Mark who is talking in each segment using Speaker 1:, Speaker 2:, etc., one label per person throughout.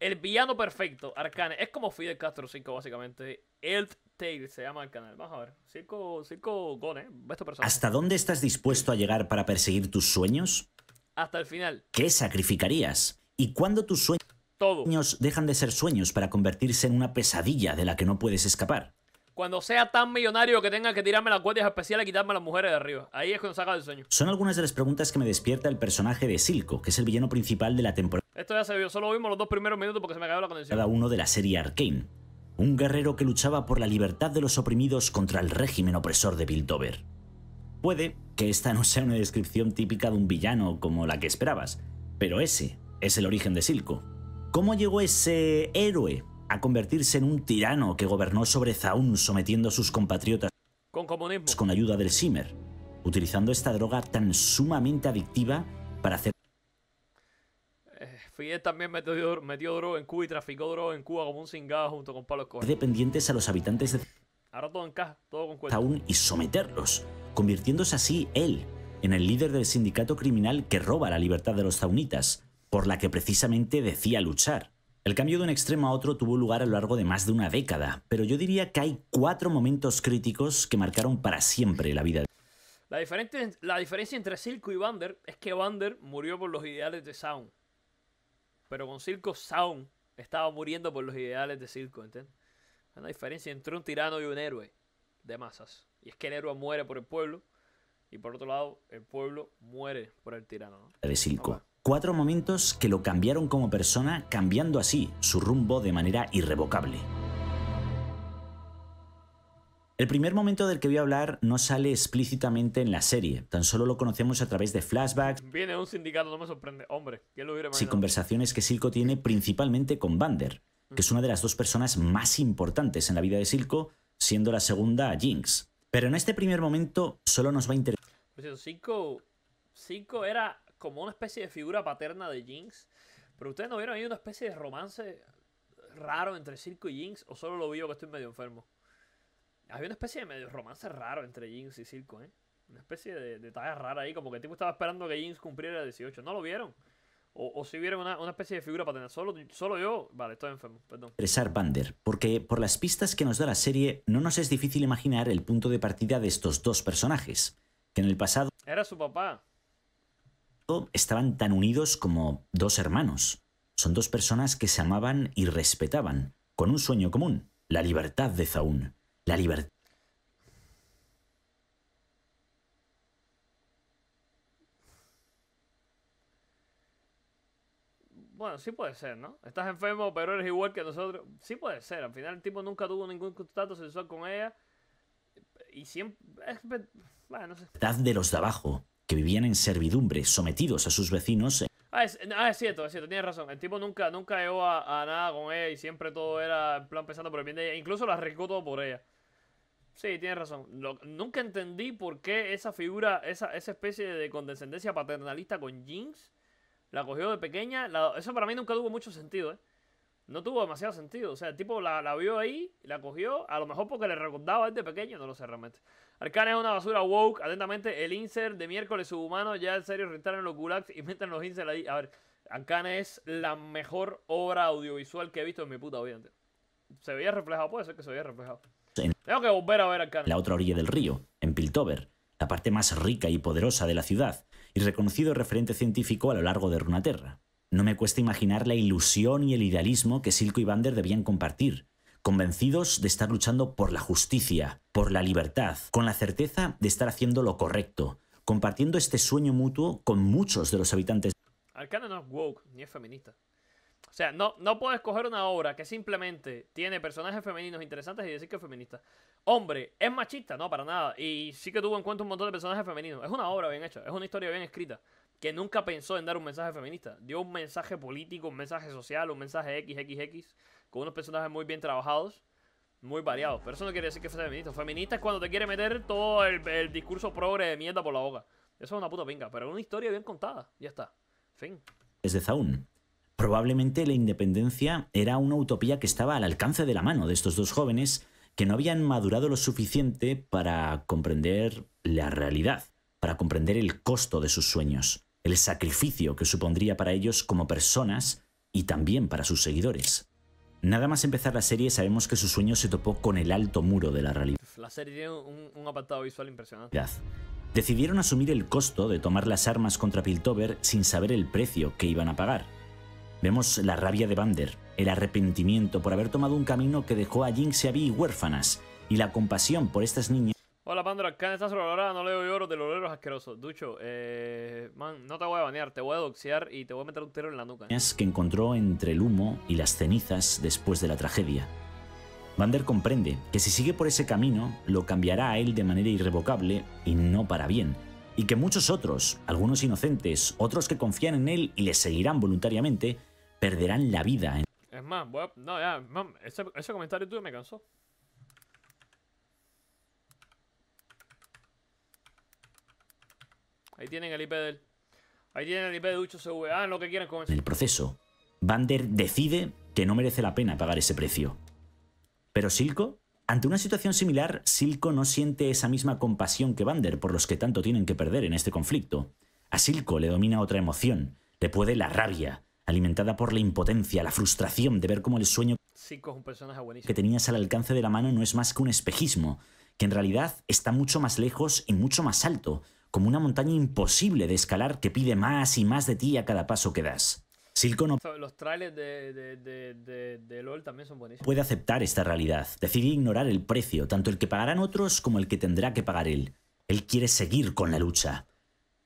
Speaker 1: El villano perfecto, Arcane. Es como Fidel Castro 5, básicamente. El Tail se llama el canal. Vamos a ver. ¿eh? ¿Hasta
Speaker 2: dónde estás dispuesto a llegar para perseguir tus sueños?
Speaker 1: Hasta el final.
Speaker 2: ¿Qué sacrificarías? ¿Y cuándo tus
Speaker 1: sueños
Speaker 2: dejan de ser sueños para convertirse en una pesadilla de la que no puedes escapar?
Speaker 1: Cuando sea tan millonario que tenga que tirarme las guardias especiales y quitarme a las mujeres de arriba. Ahí es cuando saca el sueño.
Speaker 2: Son algunas de las preguntas que me despierta el personaje de Silco, que es el villano principal de la temporada.
Speaker 1: Esto ya se vio, solo vimos los dos primeros minutos porque se me cayó la conexión. Cada
Speaker 2: uno de la serie Arkane, un guerrero que luchaba por la libertad de los oprimidos contra el régimen opresor de Piltover. Puede que esta no sea una descripción típica de un villano como la que esperabas, pero ese es el origen de Silco. ¿Cómo llegó ese héroe a convertirse en un tirano que gobernó sobre Zaun sometiendo a sus compatriotas con, comunismo. con ayuda del Simmer, utilizando esta droga tan sumamente adictiva para hacer
Speaker 1: él también metió, droga en Cuba y traficó droga en Cuba como un cingado junto con Pablo
Speaker 2: Dependientes a los habitantes de Ahora y someterlos, convirtiéndose así él en el líder del sindicato criminal que roba la libertad de los Taunitas por la que precisamente decía luchar. El cambio de un extremo a otro tuvo lugar a lo largo de más de una década, pero yo diría que hay cuatro momentos críticos que marcaron para siempre la vida.
Speaker 1: La, la diferencia entre Silco y Vander es que Vander murió por los ideales de Sound pero con Circo Sound estaba muriendo por los ideales de Circo, ¿entiendes? Hay una diferencia entre un tirano y un héroe de masas. Y es que el héroe muere por el pueblo y por otro lado el pueblo muere por el tirano.
Speaker 2: De Circo. Cuatro momentos que lo cambiaron como persona, cambiando así su rumbo de manera irrevocable. El primer momento del que voy a hablar no sale explícitamente en la serie, tan solo lo conocemos a través de flashbacks.
Speaker 1: Viene un sindicato, no me sorprende. Hombre, ¿quién lo hubiera imaginado? Y
Speaker 2: conversaciones que Silco tiene principalmente con Vander, que es una de las dos personas más importantes en la vida de Silco, siendo la segunda a Jinx. Pero en este primer momento solo nos va a interesar.
Speaker 1: Silco, Silco era como una especie de figura paterna de Jinx, pero ustedes no vieron ahí una especie de romance raro entre Silco y Jinx, o solo lo vio que estoy medio enfermo. Había una especie de medio romance raro entre Jinx y Circo, ¿eh? Una especie de talla rara ahí, como que el tipo estaba esperando que Jinx cumpliera 18. No lo vieron. O, si vieron una, especie de figura para tener. Solo, solo yo. Vale, estoy enfermo, perdón.
Speaker 2: Presar Bander, porque por las pistas que nos da la serie, no nos es difícil imaginar el punto de partida de estos dos personajes, que en el pasado.
Speaker 1: Era su papá.
Speaker 2: Estaban tan unidos como dos hermanos. Son dos personas que se amaban y respetaban, con un sueño común, la libertad de Zaun la libertad.
Speaker 1: Bueno, sí puede ser, ¿no? Estás enfermo, pero eres igual que nosotros. Sí puede ser. Al final el tipo nunca tuvo ningún contacto sexual con ella. Y siempre... Bueno, no sé.
Speaker 2: de los de abajo, que vivían en servidumbre, sometidos a sus vecinos...
Speaker 1: Ah, ah es, cierto, es cierto, tienes razón. El tipo nunca, nunca llegó a, nada con ella y siempre todo era en plan pensando por el bien de ella. Incluso la arriesgó todo por ella. Sí, tienes razón. nunca entendí por qué esa figura, esa, esa especie de condescendencia paternalista con Jinx la cogió de pequeña. eso para mí nunca tuvo mucho sentido, ¿eh? No tuvo demasiado sentido. O sea, el tipo la, la vio ahí, la cogió, a lo mejor porque le recordaba de pequeño, no lo sé realmente. Arcane es una basura woke, atentamente, el insert de miércoles subhumano, ya en serio rentaron los gulags y meten los inserts ahí. A ver, Arcane es la mejor obra audiovisual que he visto en mi puta vida, Se veía reflejado, puede ser que se veía reflejado en la
Speaker 2: otra orilla del río, en Piltover, la parte más rica y poderosa de la ciudad, y reconocido referente científico a lo largo de Runaterra. No me cuesta imaginar la ilusión y el idealismo que Silco y Vander debían compartir, convencidos de estar luchando por la justicia, por la libertad, con la certeza de estar haciendo lo correcto, compartiendo este sueño mutuo con muchos de los habitantes.
Speaker 1: Arcana ni feminista. O sea, no, no puedes coger una obra que simplemente tiene personajes femeninos interesantes y decir que es feminista. Hombre, es machista, no, para nada. Y sí que tuvo en cuenta un montón de personajes femeninos. Es una obra bien hecha, es una historia bien escrita, que nunca pensó en dar un mensaje feminista. Dio un mensaje político, un mensaje social, un mensaje XXX, con unos personajes muy bien trabajados, muy variados. Pero eso no quiere decir que es feminista. Feminista es cuando te quiere meter todo el, el discurso progre de mierda por la boca. Eso es una puta pinga, pero es una historia bien contada. Ya está. Fin.
Speaker 2: Es de Zaun. Probablemente la independencia era una utopía que estaba al alcance de la mano de estos dos jóvenes que no habían madurado lo suficiente para comprender la realidad, para comprender el costo de sus sueños, el sacrificio que supondría para ellos como personas y también para sus seguidores. Nada más empezar la serie sabemos que su sueño se topó con el alto muro de la realidad.
Speaker 1: La serie tiene un, apartado visual impresionante.
Speaker 2: Decidieron asumir el costo de tomar las armas contra Piltover sin saber el precio que iban a pagar Vemos la rabia de Bander, el arrepentimiento por haber tomado un camino que dejó a Jinx y a Vi huérfanas, y la compasión por estas niñas.
Speaker 1: Hola Pandora, ¿qué estás No le doy oro de los asquerosos. Ducho, eh, man, no te voy a banear, te voy a doxear y te voy a meter un tiro en la nuca. Es
Speaker 2: que encontró entre el humo y las cenizas después de la tragedia. Vander comprende que si sigue por ese camino, lo cambiará a él de manera irrevocable y no para bien, y que muchos otros, algunos inocentes, otros que confían en él y le seguirán voluntariamente, perderán la vida.
Speaker 1: Es más, no, ya, ese, ese comentario tuyo me cansó. Ahí tienen el IP Ahí tienen el IP de Ucho CV. Ah, lo que quieran En el
Speaker 2: proceso, Vander decide que no merece la pena pagar ese precio. Pero Silco, ante una situación similar, Silco no siente esa misma compasión que Vander por los que tanto tienen que perder en este conflicto. A Silco le domina otra emoción, le puede la rabia, alimentada por la impotencia, la frustración de ver cómo el sueño que tenías al alcance de la mano no es más que un espejismo, que en realidad está mucho más lejos y mucho más alto, como una montaña imposible de escalar que pide más y más de ti a cada paso que das. Silco Puede aceptar esta realidad, decide ignorar el precio, tanto el que pagarán otros como el que tendrá que pagar él. Él quiere seguir con la lucha.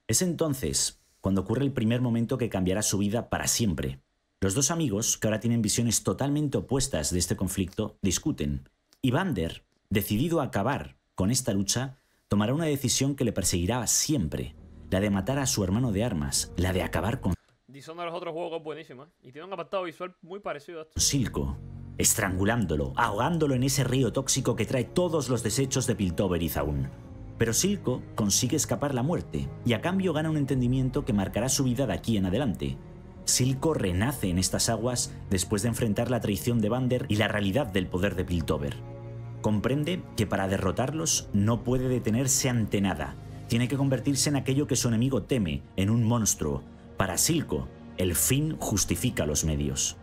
Speaker 2: Es entonces cuando ocurre el primer momento que cambiará su vida para siempre. Los dos amigos, que ahora tienen visiones totalmente opuestas de este conflicto, discuten, y Vander, decidido a acabar con esta lucha, tomará una decisión que le perseguirá siempre, la de matar a su hermano de armas, la de acabar con... Silco, estrangulándolo, ahogándolo en ese río tóxico que trae todos los desechos de Piltover y Zaun. Pero Silco consigue escapar la muerte y a cambio gana un entendimiento que marcará su vida de aquí en adelante. Silco renace en estas aguas después de enfrentar la traición de Vander y la realidad del poder de Piltover. Comprende que para derrotarlos no puede detenerse ante nada, tiene que convertirse en aquello que su enemigo teme, en un monstruo. Para Silco, el fin justifica los medios.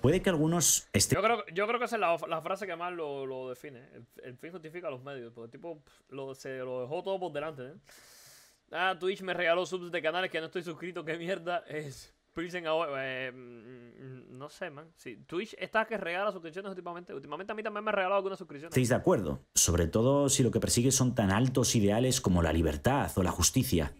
Speaker 2: Puede que algunos
Speaker 1: estén. Yo creo, que esa es la, frase que más lo, define. El, fin justifica a los medios. Porque el tipo se lo dejó todo por delante. ¿eh? Ah, Twitch me regaló subs de canales que no estoy suscrito. ¿Qué mierda es? Prison eh, mm, no sé, man. Sí, Twitch está que regala suscripciones últimamente. Últimamente a mí también me ha regalado algunas suscripciones. ¿Estáis de
Speaker 2: acuerdo? Sobre todo si lo que persigue son tan altos ideales como la libertad o la justicia.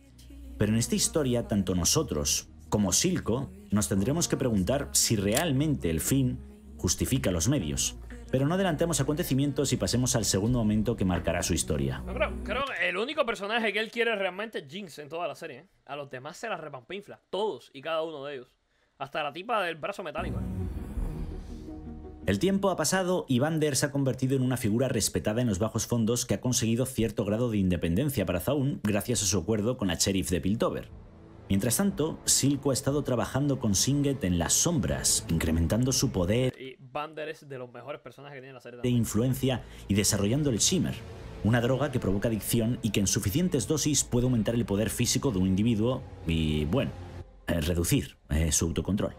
Speaker 2: Pero en esta historia, tanto nosotros, como Silco, nos tendremos que preguntar si realmente el fin justifica los medios. Pero no adelantemos acontecimientos y pasemos al segundo momento que marcará su historia.
Speaker 1: creo, que el único personaje que él quiere realmente es Jinx en toda la serie. ¿eh? A los demás se las repampinfla, todos y cada uno de ellos. Hasta la tipa del brazo metálico. ¿eh?
Speaker 2: El tiempo ha pasado y Vander se ha convertido en una figura respetada en los bajos fondos que ha conseguido cierto grado de independencia para Zaun gracias a su acuerdo con la sheriff de Piltover. Mientras tanto, Silco ha estado trabajando con Singet en las sombras, incrementando su poder
Speaker 1: es de los mejores personajes la de
Speaker 2: influencia y desarrollando el Shimmer, una droga que provoca adicción y que en suficientes dosis puede aumentar el poder físico de un individuo y, bueno, eh, reducir eh, su autocontrol.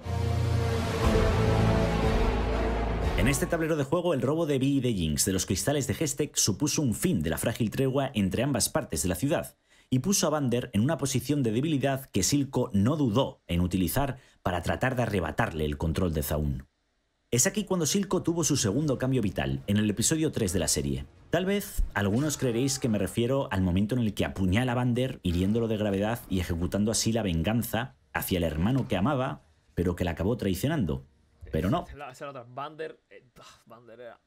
Speaker 2: En este tablero de juego, el robo de Bee y de Jinx de los cristales de Hestek supuso un fin de la frágil tregua entre ambas partes de la ciudad, y puso a Vander en una posición de debilidad que Silco no dudó en utilizar para tratar de arrebatarle el control de Zaun. Es aquí cuando Silco tuvo su segundo cambio vital, en el episodio 3 de la serie. Tal vez algunos creeréis que me refiero al momento en el que apuñala a Vander, hiriéndolo de gravedad y ejecutando así la venganza hacia el hermano que amaba, pero que la acabó traicionando. Pero no.
Speaker 1: Vander, eh, ah, era...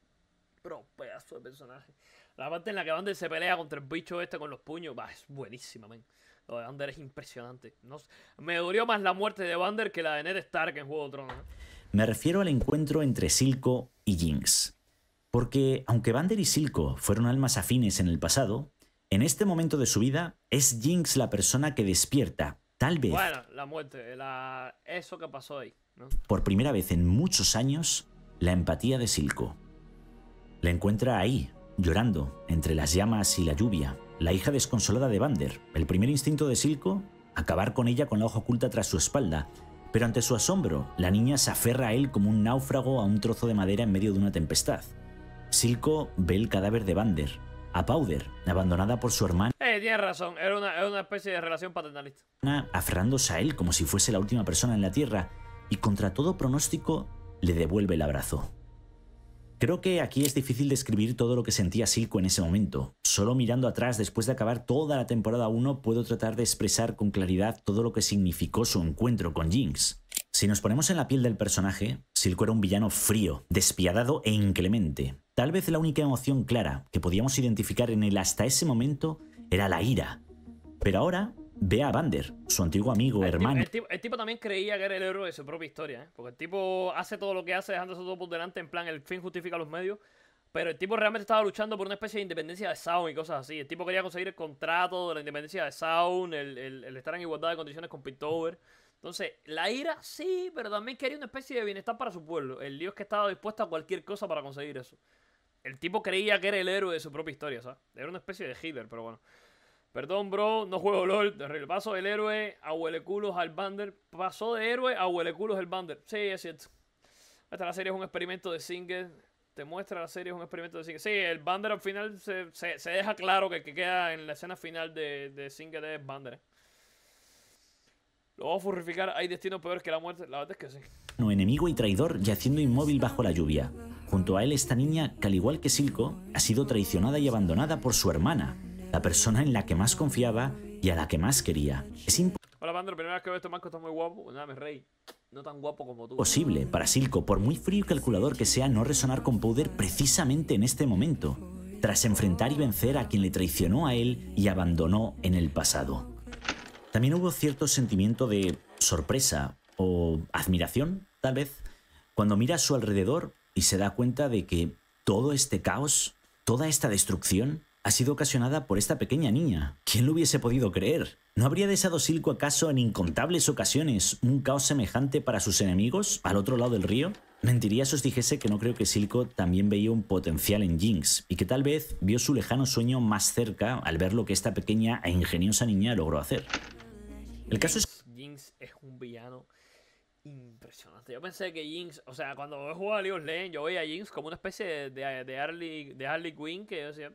Speaker 1: Pero pedazo de personaje. La parte en la que Vander se pelea contra el bicho este con los puños, va es buenísima, Lo de Vander es impresionante. No, me dolió más la muerte de Vander que la de Ned Stark en Juego de Tronos. ¿eh?
Speaker 2: Me refiero al encuentro entre Silco y Jinx. Porque aunque Vander y Silco fueron almas afines en el pasado, en este momento de su vida es Jinx la persona que despierta, tal vez. Bueno,
Speaker 1: la muerte, la... eso que pasó ahí.
Speaker 2: Por primera vez en muchos años, la empatía de Silco. La encuentra ahí, Llorando, entre las llamas y la lluvia, la hija desconsolada de Vander, el primer instinto de Silco, acabar con ella con la hoja oculta tras su espalda, pero ante su asombro, la niña se aferra a él como un náufrago a un trozo de madera en medio de una tempestad. Silco ve el cadáver de Vander, a Powder, abandonada por su hermana.
Speaker 1: Eh, tienes razón, era una, era una especie de relación paternalista.
Speaker 2: Aferrándose a él como si fuese la última persona en la Tierra, y contra todo pronóstico, le devuelve el abrazo. Creo que aquí es difícil describir todo lo que sentía Silco en ese momento. Solo mirando atrás después de acabar toda la temporada 1 puedo tratar de expresar con claridad todo lo que significó su encuentro con Jinx. Si nos ponemos en la piel del personaje, Silco era un villano frío, despiadado e inclemente. Tal vez la única emoción clara que podíamos identificar en él hasta ese momento era la ira. Pero ahora ve a bander su antiguo amigo, hermano.
Speaker 1: el, tipo, también creía que era el héroe de su propia historia, ¿eh? porque el tipo hace todo lo que hace dejando todo por delante, en plan, el fin justifica los medios. Pero el tipo realmente estaba luchando por una especie de independencia de Sound y cosas así. El tipo quería conseguir el contrato de la independencia de Sound, el, estar en igualdad de condiciones con Pitover Entonces, la ira sí, pero también quería una especie de bienestar para su pueblo. El lío es que estaba dispuesto a cualquier cosa para conseguir eso. El tipo creía que era el héroe de su propia historia, ¿sabes? Era una especie de Hitler, pero bueno. Perdón, bro, no juego LOL. Pasó del héroe a hueleculos al bander. Pasó de héroe a hueleculos el bander. Sí, es cierto. Esta la serie es un experimento de single. Te muestra la serie es un experimento de single. Sí, el bander al final se, se, deja claro que que queda en la escena final de, de single es bander. Eh. Lo vamos a furrificar. Hay destino peores que la muerte. La verdad es que sí.
Speaker 2: No, enemigo y traidor yaciendo inmóvil bajo la lluvia. Junto a él esta niña, que al igual que Silco, ha sido traicionada y abandonada por su hermana, la persona en la que más confiaba y a la que más quería. Es Hola, Posible para Silco, por muy frío y calculador que sea, no resonar con poder precisamente en este momento, tras enfrentar y vencer a quien le traicionó a él y abandonó en el pasado. También hubo cierto sentimiento de sorpresa o admiración, tal vez, cuando mira a su alrededor y se da cuenta de que todo este caos, toda esta destrucción, ha sido ocasionada por esta pequeña niña. ¿Quién lo hubiese podido creer? ¿No habría deseado Silco acaso en incontables ocasiones un caos semejante para sus enemigos al otro lado del río? Mentiría si os dijese que no creo que Silco también veía un potencial en Jinx y que tal vez vio su lejano sueño más cerca al ver lo que esta pequeña e ingeniosa niña logró hacer. El caso es...
Speaker 1: Jinx es un villano impresionante. Yo pensé que Jinx, o sea, cuando jugado a League of yo veía a Jinx como una especie de, de, Harley, Quinn que yo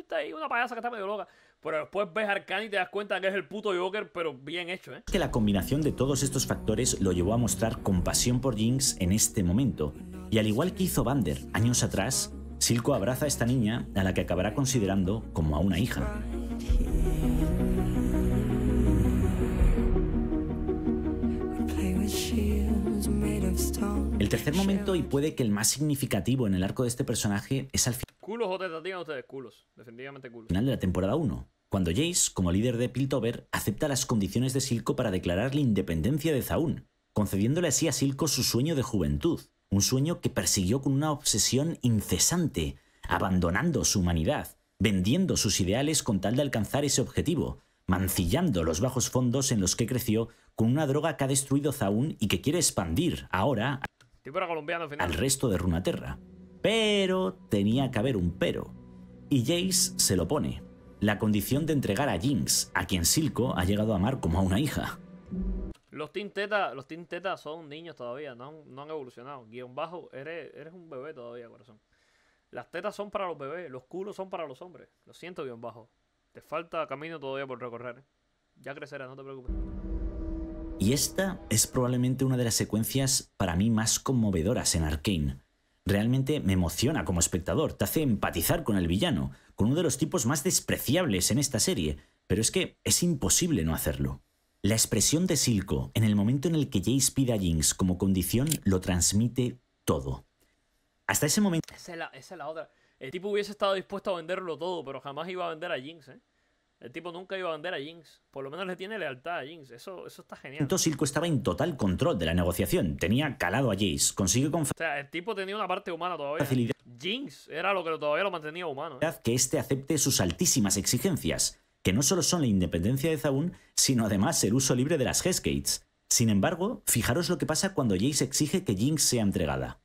Speaker 1: está ahí una payasa que está medio loca. Pero después ves a Arcane y te das cuenta que es el puto Joker, pero bien hecho, ¿eh?
Speaker 2: Que la combinación de todos estos factores lo llevó a mostrar compasión por Jinx en este momento. Y al igual que hizo Bander años atrás, Silco abraza a esta niña a la que acabará considerando como a una hija. El tercer momento, y puede que el más significativo en el arco de este personaje, es al final. Final de la temporada 1. Cuando Jace, como líder de Piltover, acepta las condiciones de Silco para declarar la independencia de Zaun, concediéndole así a Silco su sueño de juventud, un sueño que persiguió con una obsesión incesante, abandonando su humanidad, vendiendo sus ideales con tal de alcanzar ese objetivo, mancillando los bajos fondos en los que creció con una droga que ha destruido Zaun y que quiere expandir ahora al resto de Runaterra. Pero tenía que haber un pero. Y Jace se lo pone. La condición de entregar a Jinx, a quien Silco ha llegado a amar como a una hija.
Speaker 1: Los tintetas los Teta son niños todavía, no han, evolucionado. Guión bajo, eres, un bebé todavía, corazón. Las tetas son para los bebés, los culos son para los hombres. Lo siento, guión bajo. Te falta camino todavía por recorrer. ¿eh? Ya crecerás, no te preocupes.
Speaker 2: Y esta es probablemente una de las secuencias para mí más conmovedoras en Arkane realmente me emociona como espectador, te hace empatizar con el villano, con uno de los tipos más despreciables en esta serie, pero es que es imposible no hacerlo. La expresión de Silco, en el momento en el que Jace pide a Jinx como condición, lo transmite todo. Hasta ese momento...
Speaker 1: Esa es la, esa es la otra. El tipo hubiese estado dispuesto a venderlo todo, pero jamás iba a vender a Jinx, ¿eh? El tipo nunca iba a vender a Jinx. Por lo menos le tiene lealtad a Jinx. Eso, está genial.
Speaker 2: Silco estaba en total control de la negociación. Tenía calado a Jace. Consigue con O
Speaker 1: sea, el tipo tenía una parte humana todavía. Jinx era lo que todavía lo mantenía humano. ¿eh?
Speaker 2: Que este acepte sus altísimas exigencias, que no solo son la independencia de Zaun, sino además el uso libre de las Heskates. Sin embargo, fijaros lo que pasa cuando Jace exige que Jinx sea entregada.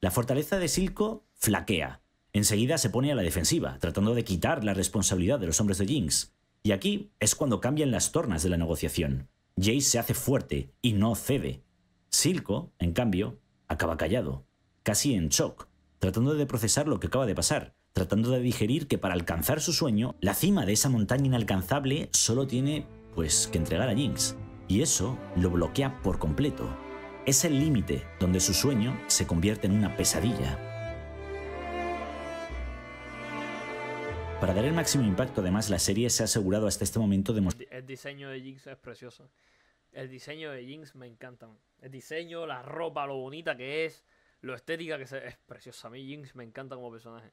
Speaker 2: La fortaleza de Silco flaquea. Enseguida se pone a la defensiva, tratando de quitar la responsabilidad de los hombres de Jinx. Y aquí es cuando cambian las tornas de la negociación. Jace se hace fuerte y no cede. Silco, en cambio, acaba callado, casi en shock, tratando de procesar lo que acaba de pasar, tratando de digerir que para alcanzar su sueño, la cima de esa montaña inalcanzable solo tiene, pues, que entregar a Jinx. Y eso lo bloquea por completo. Es el límite donde su sueño se convierte en una pesadilla. Para dar el máximo impacto, además, la serie se ha asegurado hasta este momento de mostrar...
Speaker 1: El diseño de Jinx es precioso. El diseño de Jinx me encanta. El diseño, la ropa, lo bonita que es, lo estética que se... es preciosa. A mí Jinx me encanta como personaje.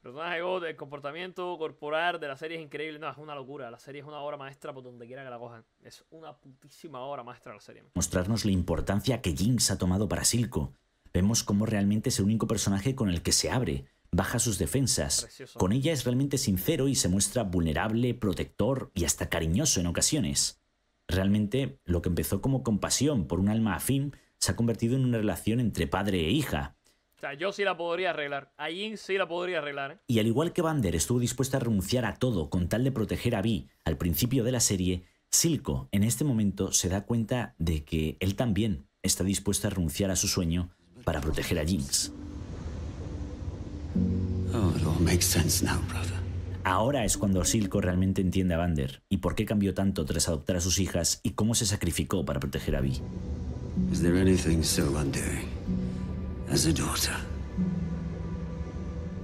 Speaker 1: personaje God, oh, el comportamiento corporal de la serie es increíble. No, es una locura. La serie es una obra maestra por donde quiera que la cojan. Es una putísima obra maestra la serie.
Speaker 2: Mostrarnos la importancia que Jinx ha tomado para Silco. Vemos cómo realmente es el único personaje con el que se abre baja sus defensas. Con ella es realmente sincero y se muestra vulnerable, protector y hasta cariñoso en ocasiones. Realmente lo que empezó como compasión por un alma afín se ha convertido en una relación entre padre e hija.
Speaker 1: yo sí la podría arreglar. Jinx sí la podría arreglar. ¿eh?
Speaker 2: Y al igual que Vander estuvo dispuesta a renunciar a todo con tal de proteger a Vi al principio de la serie, Silco en este momento se da cuenta de que él también está dispuesto a renunciar a su sueño para proteger a Jinx. Oh, ahora es cuando Silco realmente entiende a Vander y por qué cambió tanto tras adoptar a sus hijas y cómo se sacrificó para proteger a Vi. there anything so as a daughter?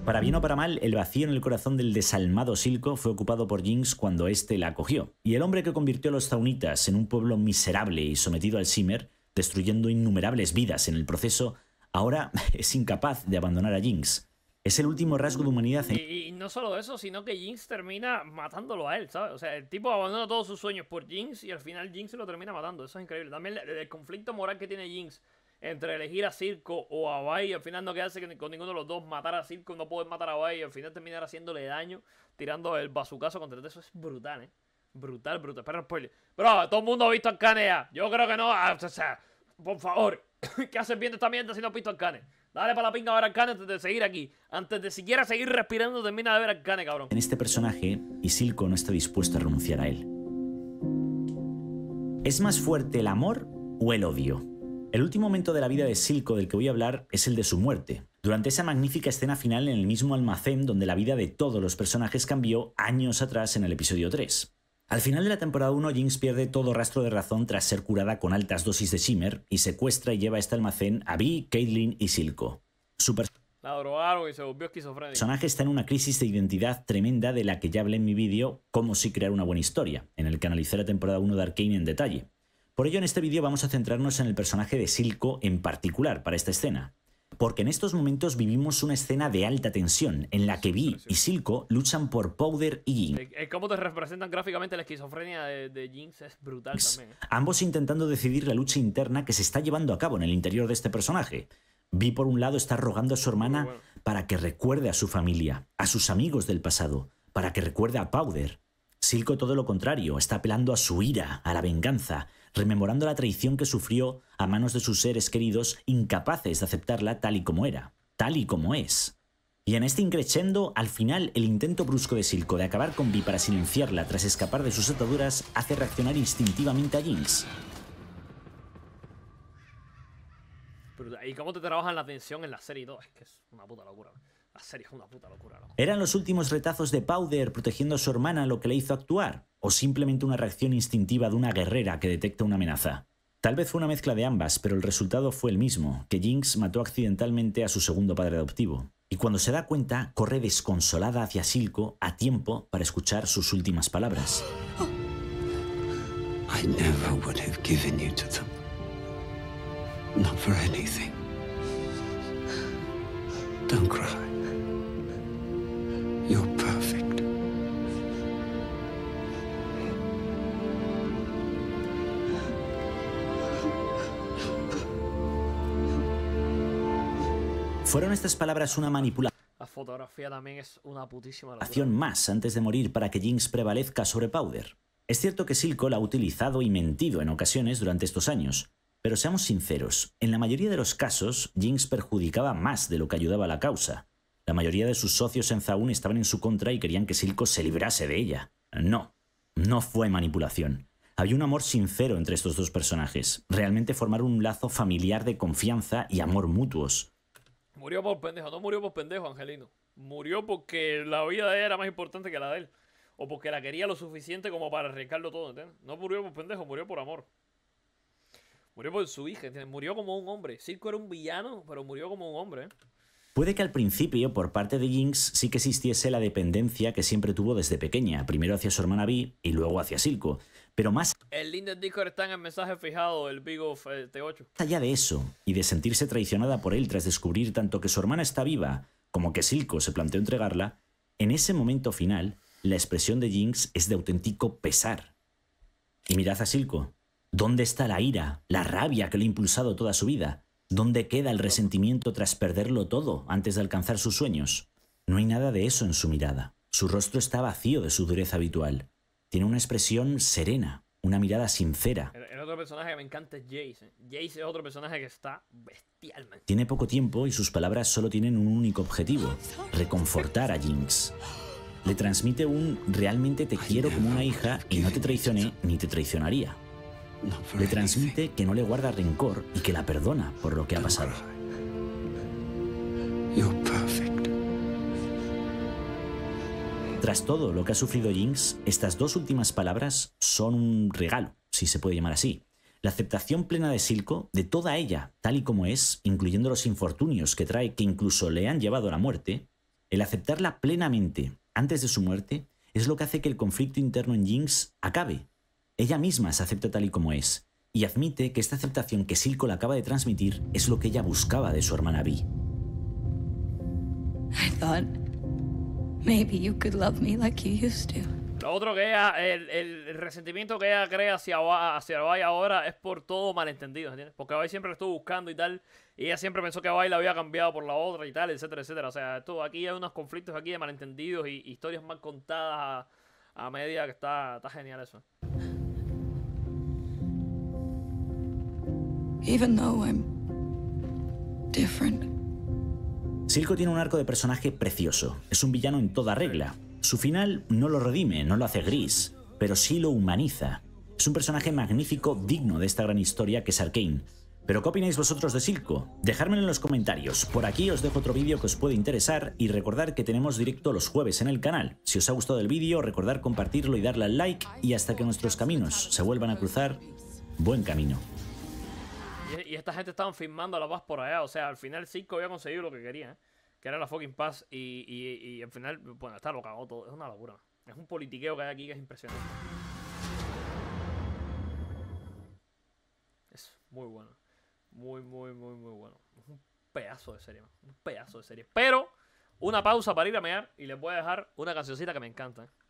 Speaker 2: Para bien o para mal, el vacío en el corazón del desalmado Silco fue ocupado por Jinx cuando éste la acogió, y el hombre que convirtió a los zaunitas en un pueblo miserable y sometido al Simmer, destruyendo innumerables vidas en el proceso, ahora es incapaz de abandonar a Jinx. Es el último rasgo de humanidad. ¿eh?
Speaker 1: Y, no solo eso, sino que Jinx termina matándolo a él, ¿sabes? O sea, el tipo abandona todos sus sueños por Jinx y al final Jinx lo termina matando. Eso es increíble. También el, conflicto moral que tiene Jinx entre elegir a Circo o a Bay al final no quedarse con ninguno de los dos, matar a Circo, no poder matar a Bay y al final terminar haciéndole daño, tirando el bazucazo contra él. Eso es brutal, ¿eh? Brutal, brutal. Espera, spoiler. Bro, todo el mundo ha visto a Kane Yo creo que no. Ah, o sea, por favor, ¿qué haces viendo esta mierda si no has visto a Kane? Dale para la pinga a ver antes de seguir aquí. Antes de siquiera seguir respirando, termina de ver cane, cabrón.
Speaker 2: En este personaje, Isilco no está dispuesto a renunciar a él. ¿Es más fuerte el amor o el odio? El último momento de la vida de Silco del que voy a hablar es el de su muerte, durante esa magnífica escena final en el mismo almacén donde la vida de todos los personajes cambió años atrás en el episodio 3. Al final de la temporada 1, Jinx pierde todo rastro de razón tras ser curada con altas dosis de Shimmer y secuestra y lleva a este almacén a Vi, Caitlyn y Silco. Su personaje está en una crisis de identidad tremenda de la que ya hablé en mi vídeo Cómo sí crear una buena historia, en el que analicé la temporada 1 de Arkane en detalle. Por ello, en este vídeo vamos a centrarnos en el personaje de Silco en particular para esta escena. Porque en estos momentos vivimos una escena de alta tensión en la que Vi y Silco luchan por Powder y Jinx. Eh,
Speaker 1: eh, cómo te representan gráficamente la esquizofrenia de, Jinx es brutal también. ¿eh?
Speaker 2: Ambos intentando decidir la lucha interna que se está llevando a cabo en el interior de este personaje. Vi por un lado está rogando a su hermana para que recuerde a su familia, a sus amigos del pasado, para que recuerde a Powder. Silco todo lo contrario, está apelando a su ira, a la venganza, rememorando la traición que sufrió a manos de sus seres queridos incapaces de aceptarla tal y como era, tal y como es. Y en este increchendo, al final, el intento brusco de Silco de acabar con Vi para silenciarla tras escapar de sus ataduras hace reaccionar instintivamente a Jinx,
Speaker 1: ¿Y cómo te trabajan la tensión en la serie 2? Es que es una puta locura.
Speaker 2: ¿Eran los últimos retazos de Powder protegiendo a su hermana lo que le hizo actuar? ¿O simplemente una reacción instintiva de una guerrera que detecta una amenaza? Tal vez fue una mezcla de ambas, pero el resultado fue el mismo, que Jinx mató accidentalmente a su segundo padre adoptivo. Y cuando se da cuenta, corre desconsolada hacia Silco a tiempo para escuchar sus últimas palabras. Fueron estas palabras una manipulación.
Speaker 1: La fotografía también es una
Speaker 2: más antes de morir para que Jinx prevalezca sobre Powder. Es cierto que Silco la ha utilizado y mentido en ocasiones durante estos años, pero seamos sinceros, en la mayoría de los casos Jinx perjudicaba más de lo que ayudaba a la causa. La mayoría de sus socios en Zaun estaban en su contra y querían que Silco se librase de ella. No, no fue manipulación. Había un amor sincero entre estos dos personajes. Realmente formaron un lazo familiar de confianza y amor mutuos.
Speaker 1: Murió por pendejo, no murió por pendejo, Angelino. Murió porque la vida de ella era más importante que la de él. O porque la quería lo suficiente como para arriesgarlo todo, ¿entiendes? No murió por pendejo, murió por amor. Murió por su hija, Murió como un hombre. Silco era un villano, pero murió como un hombre, ¿eh?
Speaker 2: Puede que al principio, por parte de Jinx, sí que existiese la dependencia que siempre tuvo desde pequeña, primero hacia su hermana Vi y luego hacia Silco. Pero más...
Speaker 1: El está en el mensaje fijado, el Big of eh, T8.
Speaker 2: Allá de eso, y de sentirse traicionada por él tras descubrir tanto que su hermana está viva como que Silco se planteó entregarla, en ese momento final, la expresión de Jinx es de auténtico pesar. Y mirad a Silco. ¿Dónde está la ira, la rabia que lo ha impulsado toda su vida? ¿Dónde queda el resentimiento tras perderlo todo antes de alcanzar sus sueños? No hay nada de eso en su mirada. Su rostro está vacío de su dureza habitual. Tiene una expresión serena, una mirada sincera.
Speaker 1: El, otro personaje que me encanta es Jace. ¿eh? Jace es otro personaje que está bestialmente.
Speaker 2: Tiene poco tiempo y sus palabras solo tienen un único objetivo, reconfortar a Jinx. Le transmite un realmente te quiero como una hija y no te traicioné ni te traicionaría. Le transmite que no le guarda rencor y que la perdona por lo que ha pasado. Tras todo lo que ha sufrido Jinx, estas dos últimas palabras son un regalo, si se puede llamar así. La aceptación plena de Silco, de toda ella, tal y como es, incluyendo los infortunios que trae que incluso le han llevado a la muerte, el aceptarla plenamente antes de su muerte es lo que hace que el conflicto interno en Jinx acabe ella misma se acepta tal y como es, y admite que esta aceptación que Silco le acaba de transmitir es lo que ella buscaba de su hermana Vi.
Speaker 1: Lo otro que ella, el, resentimiento que ella crea hacia, hacia ahora es por todo malentendido, ¿entiendes? Porque Bay siempre lo estuvo buscando y tal, y ella siempre pensó que Bay la había cambiado por la otra y tal, etcétera, etcétera. O sea, aquí hay unos conflictos aquí de malentendidos y historias mal contadas a, a media que está, está genial eso.
Speaker 2: Silco tiene un arco de personaje precioso. Es un villano en toda regla. Su final no lo redime, no lo hace gris, pero sí lo humaniza. Es un personaje magnífico, digno de esta gran historia que es Arkane. Pero ¿qué opináis vosotros de Silco? Dejármelo en los comentarios. Por aquí os dejo otro vídeo que os puede interesar y recordar que tenemos directo los jueves en el canal. Si os ha gustado el vídeo, recordar compartirlo y darle al like y hasta que nuestros caminos se vuelvan a cruzar, buen camino.
Speaker 1: Y, esta gente estaban firmando la paz por allá. O sea, al final Cisco había conseguido lo que quería, ¿eh? que era la fucking paz. Y, y, al final, bueno, está lo cagó todo. Es una locura. Es un politiqueo que hay aquí que es impresionante. Es muy bueno. Muy, muy, muy, muy bueno. Es un pedazo de serie, un pedazo de serie. Pero, una pausa para ir a mear y les voy a dejar una cancioncita que me encanta. ¿eh?